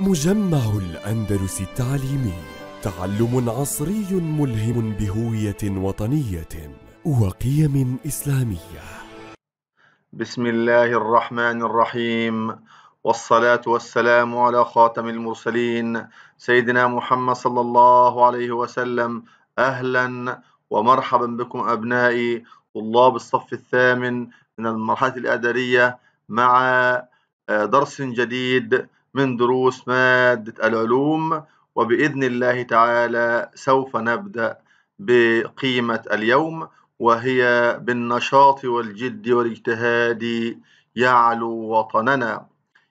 مجمع الأندلس التعليمي تعلم عصري ملهم بهوية وطنية وقيم إسلامية بسم الله الرحمن الرحيم والصلاة والسلام على خاتم المرسلين سيدنا محمد صلى الله عليه وسلم أهلا ومرحبا بكم أبنائي طلاب الصف الثامن من المرحلة الأدارية مع آه، درس جديد من دروس مادة العلوم وبإذن الله تعالى سوف نبدأ بقيمة اليوم وهي بالنشاط والجد والاجتهاد يعلو وطننا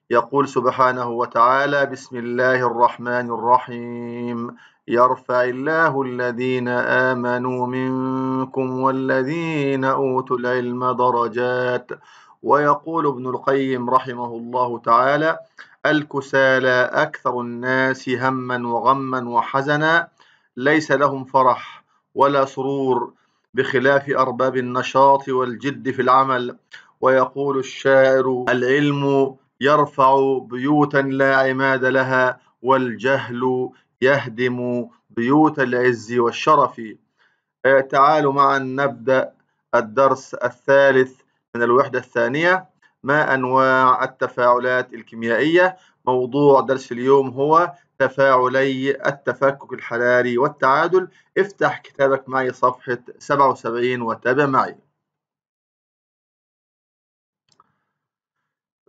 يقول سبحانه وتعالى بسم الله الرحمن الرحيم يرفع الله الذين آمنوا منكم والذين أوتوا العلم درجات ويقول ابن القيم رحمه الله تعالى الكسالى أكثر الناس هما وغما وحزنا ليس لهم فرح ولا سرور بخلاف أرباب النشاط والجد في العمل ويقول الشاعر العلم يرفع بيوتا لا عماد لها والجهل يهدم بيوت العز والشرف تعالوا معا نبدأ الدرس الثالث من الوحدة الثانية ما أنواع التفاعلات الكيميائية موضوع درس اليوم هو تفاعلي التفكك الحراري والتعادل افتح كتابك معي صفحة 77 وتابع معي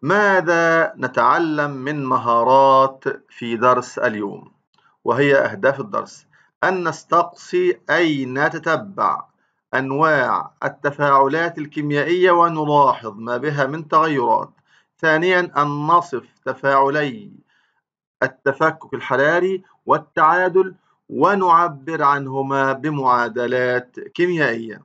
ماذا نتعلم من مهارات في درس اليوم وهي أهداف الدرس أن نستقصي أي نتتبع أنواع التفاعلات الكيميائية ونلاحظ ما بها من تغيرات ثانيا أن نصف تفاعلي التفكك الحراري والتعادل ونعبر عنهما بمعادلات كيميائية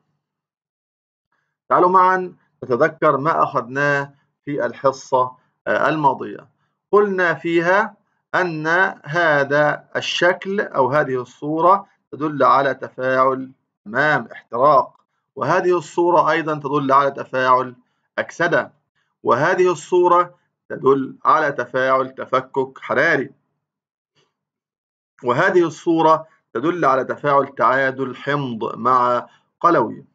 تعالوا معا نتذكر ما أخذناه في الحصة آه، الماضية قلنا فيها أن هذا الشكل أو هذه الصورة تدل على تفاعل تمام احتراق وهذه الصورة أيضا تدل على تفاعل أكسدة وهذه الصورة تدل على تفاعل تفكك حراري وهذه الصورة تدل على تفاعل تعادل حمض مع قلوي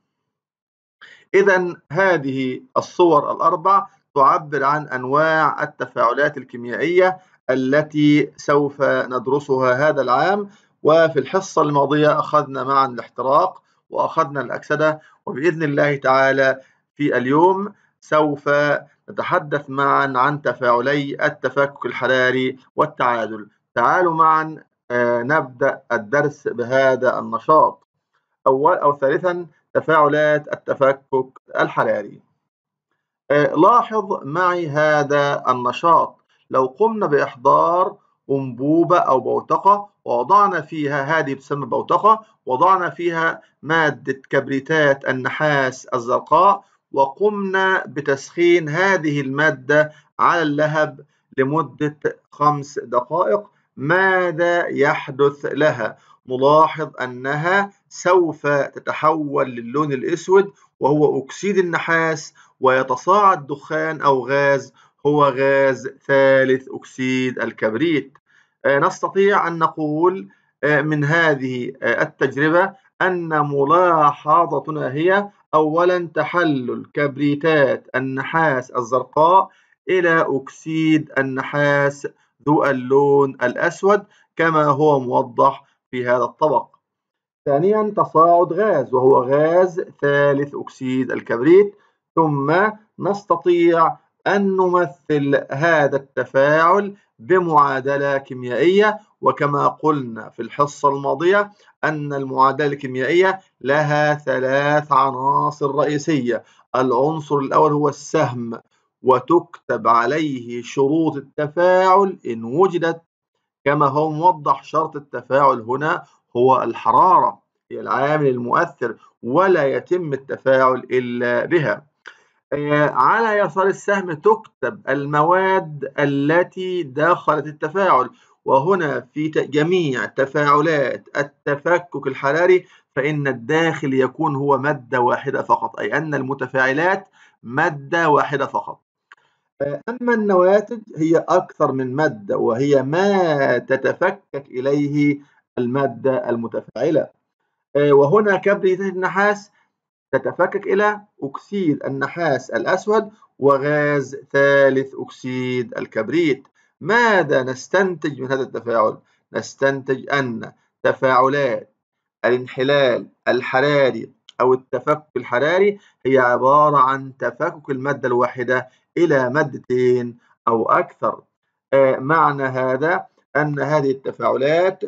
إذا هذه الصور الأربع تعبر عن أنواع التفاعلات الكيميائية التي سوف ندرسها هذا العام وفي الحصة الماضية أخذنا معا الاحتراق وأخذنا الأكسدة وبإذن الله تعالى في اليوم سوف نتحدث معا عن تفاعلي التفكك الحراري والتعادل تعالوا معا آه، نبدأ الدرس بهذا النشاط أول أو ثالثا تفاعلات التفكك الحراري آه، لاحظ معي هذا النشاط لو قمنا بإحضار أنبوبة أو بوتقة ووضعنا فيها هذه تسمى بوتقة وضعنا فيها مادة كبريتات النحاس الزرقاء وقمنا بتسخين هذه المادة على اللهب لمدة خمس دقائق ماذا يحدث لها؟ نلاحظ أنها سوف تتحول للون الأسود وهو أكسيد النحاس ويتصاعد دخان أو غاز هو غاز ثالث أكسيد الكبريت آه، نستطيع أن نقول آه، من هذه آه، التجربة أن ملاحظتنا هي أولا تحلل كبريتات النحاس الزرقاء إلى أكسيد النحاس ذو اللون الأسود كما هو موضح في هذا الطبق ثانيا تصاعد غاز وهو غاز ثالث أكسيد الكبريت ثم نستطيع أن نمثل هذا التفاعل بمعادلة كيميائية وكما قلنا في الحصة الماضية أن المعادلة الكيميائية لها ثلاث عناصر رئيسية العنصر الأول هو السهم وتكتب عليه شروط التفاعل إن وجدت كما هو موضح شرط التفاعل هنا هو الحرارة هي العامل المؤثر ولا يتم التفاعل إلا بها آه، على يسار السهم تكتب المواد التي دخلت التفاعل وهنا في جميع تفاعلات التفكك الحراري فإن الداخل يكون هو مادة واحدة فقط أي أن المتفاعلات مادة واحدة فقط آه، أما النواتج هي أكثر من مادة وهي ما تتفكك إليه المادة المتفاعلة آه، وهنا كبريتات النحاس تتفكك إلى أكسيد النحاس الأسود وغاز ثالث أكسيد الكبريت ماذا نستنتج من هذا التفاعل؟ نستنتج أن تفاعلات الانحلال الحراري أو التفكك الحراري هي عبارة عن تفكك المادة الواحدة إلى مادتين أو أكثر آه، معنى هذا أن هذه التفاعلات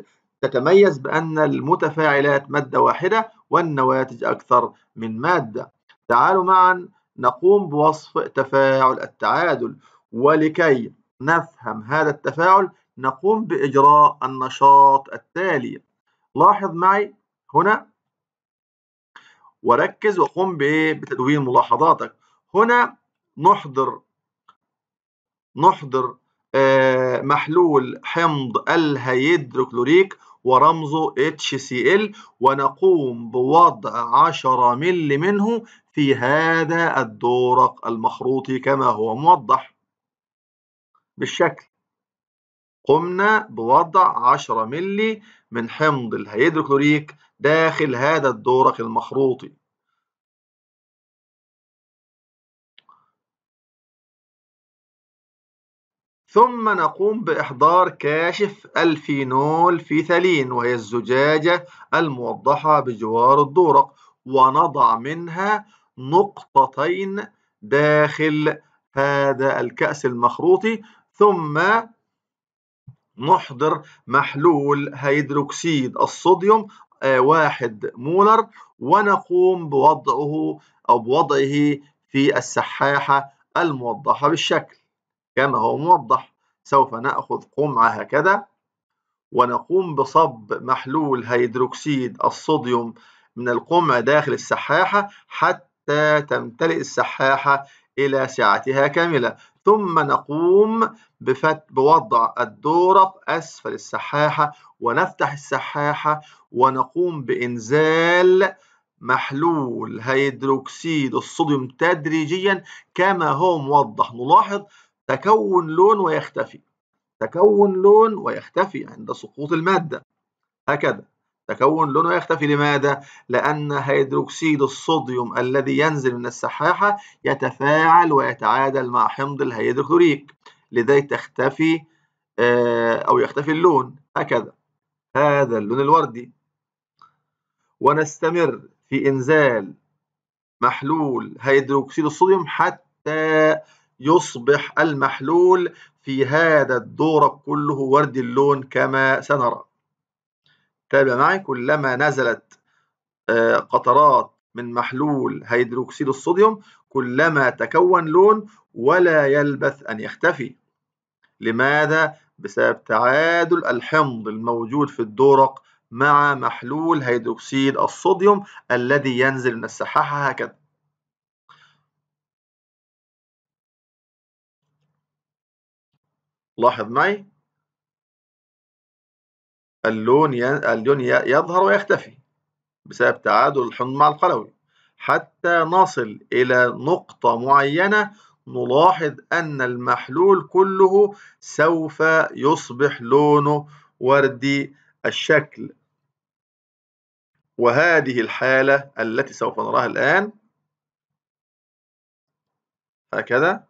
تتميز بأن المتفاعلات مادة واحدة والنواتج أكثر من مادة تعالوا معا نقوم بوصف تفاعل التعادل ولكي نفهم هذا التفاعل نقوم بإجراء النشاط التالي لاحظ معي هنا وركز وقم بتدوين ملاحظاتك هنا نحضر نحضر آه، محلول حمض الهيدروكلوريك ورمزه HCl ونقوم بوضع 10 مل منه في هذا الدورق المخروطي كما هو موضح بالشكل قمنا بوضع 10 مل من حمض الهيدروكلوريك داخل هذا الدورق المخروطي ثم نقوم بإحضار كاشف الفينول في ثلين وهي الزجاجة الموضحة بجوار الدورق ونضع منها نقطتين داخل هذا الكأس المخروطي ثم نحضر محلول هيدروكسيد الصوديوم آه، واحد مولر ونقوم بوضعه أو بوضعه في السحاحة الموضحة بالشكل كما هو موضح سوف نأخذ قمعة هكذا ونقوم بصب محلول هيدروكسيد الصوديوم من القمع داخل السحاحة حتى تمتلئ السحاحة إلى سعتها كاملة ثم نقوم بفت بوضع الدورق أسفل السحاحة ونفتح السحاحة ونقوم بإنزال محلول هيدروكسيد الصوديوم تدريجيا كما هو موضح نلاحظ تكون لون ويختفي تكون لون ويختفي عند سقوط المادة هكذا تكون لون ويختفي لماذا؟ لأن هيدروكسيد الصوديوم الذي ينزل من السحاحة يتفاعل ويتعادل مع حمض الهيدروكلوريك لذلك تختفي آه، أو يختفي اللون هكذا هذا اللون الوردي ونستمر في إنزال محلول هيدروكسيد الصوديوم حتى يصبح المحلول في هذا الدورق كله وردي اللون كما سنرى تابع معي كلما نزلت آه، قطرات من محلول هيدروكسيد الصوديوم كلما تكون لون ولا يلبث أن يختفي لماذا؟ بسبب تعادل الحمض الموجود في الدورق مع محلول هيدروكسيد الصوديوم الذي ينزل من السحاحة هكذا لاحظ معي اللون اللون يظهر ويختفي بسبب تعادل الحمض مع القلوي حتى نصل إلى نقطة معينة نلاحظ أن المحلول كله سوف يصبح لونه وردي الشكل وهذه الحالة التي سوف نراها الآن هكذا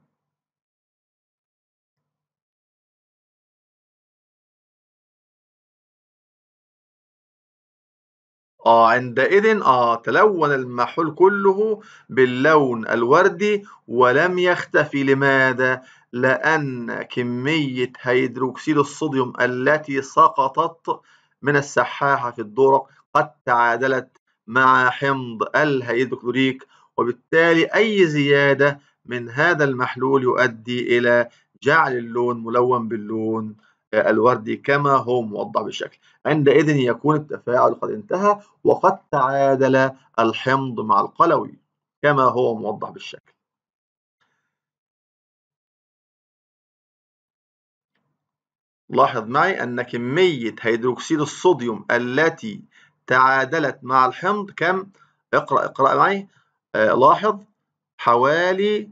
آه عندئذ آه تلون المحل كله باللون الوردي ولم يختفي لماذا؟ لأن كمية هيدروكسيد الصوديوم التي سقطت من السحاحة في الدرق قد تعادلت مع حمض الهيدروكلوريك وبالتالي أي زيادة من هذا المحلول يؤدي إلى جعل اللون ملون باللون الوردي كما هو موضح بالشكل عندئذ يكون التفاعل قد انتهى وقد تعادل الحمض مع القلوي كما هو موضح بالشكل لاحظ معي أن كمية هيدروكسيد الصوديوم التي تعادلت مع الحمض كم؟ اقرأ اقرأ معي آه لاحظ حوالي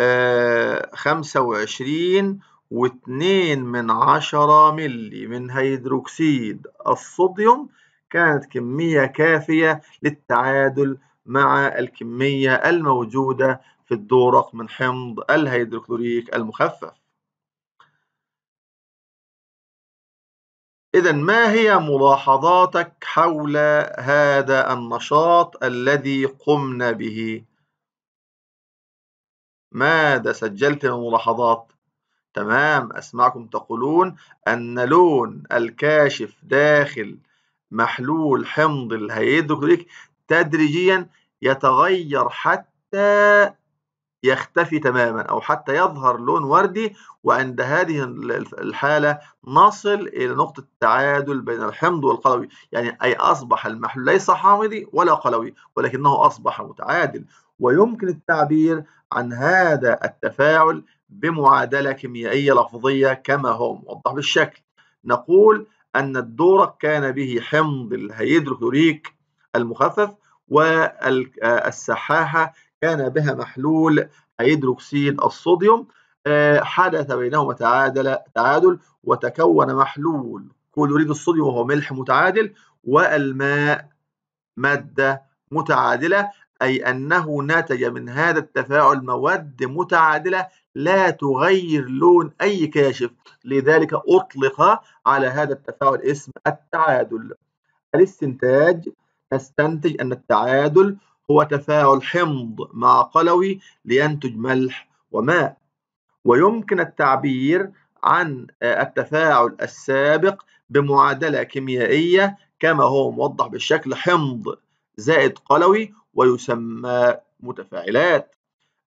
آه 25 واتنين من عشرة ملي من هيدروكسيد الصوديوم كانت كمية كافية للتعادل مع الكمية الموجودة في الدورق من حمض الهيدروكلوريك المخفف إذا ما هي ملاحظاتك حول هذا النشاط الذي قمنا به؟ ماذا سجلت من ملاحظات؟ تمام أسمعكم تقولون أن لون الكاشف داخل محلول حمض الهيدروكلوريك تدريجيا يتغير حتى يختفي تماما أو حتى يظهر لون وردي وعند هذه الحالة نصل إلى نقطة تعادل بين الحمض والقلوي يعني أي أصبح المحلول ليس حامضي ولا قلوي ولكنه أصبح متعادل ويمكن التعبير عن هذا التفاعل بمعادلة كيميائية لفظية كما هو موضح بالشكل نقول أن الدورق كان به حمض الهيدروكلوريك المخفف والسحاحة كان بها محلول هيدروكسيد الصوديوم آه، حدث بينهما تعادل تعادل وتكون محلول كلوريد الصوديوم وهو ملح متعادل والماء ماده متعادله أي أنه نتج من هذا التفاعل مواد متعادلة لا تغير لون أي كاشف لذلك أطلق على هذا التفاعل اسم التعادل الاستنتاج نستنتج أن التعادل هو تفاعل حمض مع قلوي لينتج ملح وماء ويمكن التعبير عن التفاعل السابق بمعادلة كيميائية كما هو موضح بالشكل حمض زائد قلوي ويسمى متفاعلات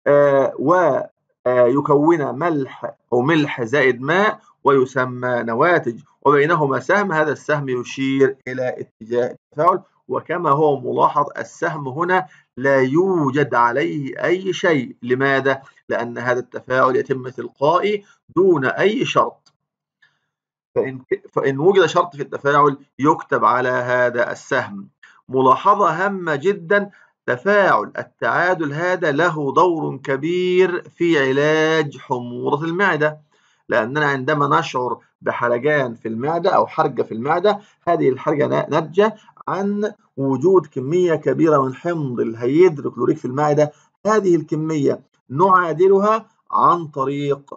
آه، ويكون آه، ملح أو ملح زائد ماء ويسمى نواتج وبينهما سهم هذا السهم يشير إلى اتجاه التفاعل وكما هو ملاحظ السهم هنا لا يوجد عليه أي شيء لماذا؟ لأن هذا التفاعل يتم تلقائي دون أي شرط فإن, فإن وجد شرط في التفاعل يكتب على هذا السهم ملاحظة هامة جدا تفاعل التعادل هذا له دور كبير في علاج حموضة المعدة لأننا عندما نشعر بحرجان في المعدة أو حرجة في المعدة هذه الحرجة ناتجة عن وجود كمية كبيرة من حمض الهيدروكلوريك في المعدة هذه الكمية نعادلها عن طريق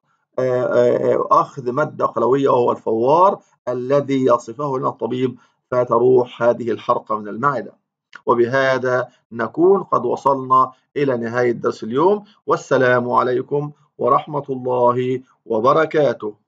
أخذ مادة قلوية وهو الفوار الذي يصفه لنا الطبيب فتروح هذه الحرقة من المعدة وبهذا نكون قد وصلنا إلى نهاية درس اليوم والسلام عليكم ورحمة الله وبركاته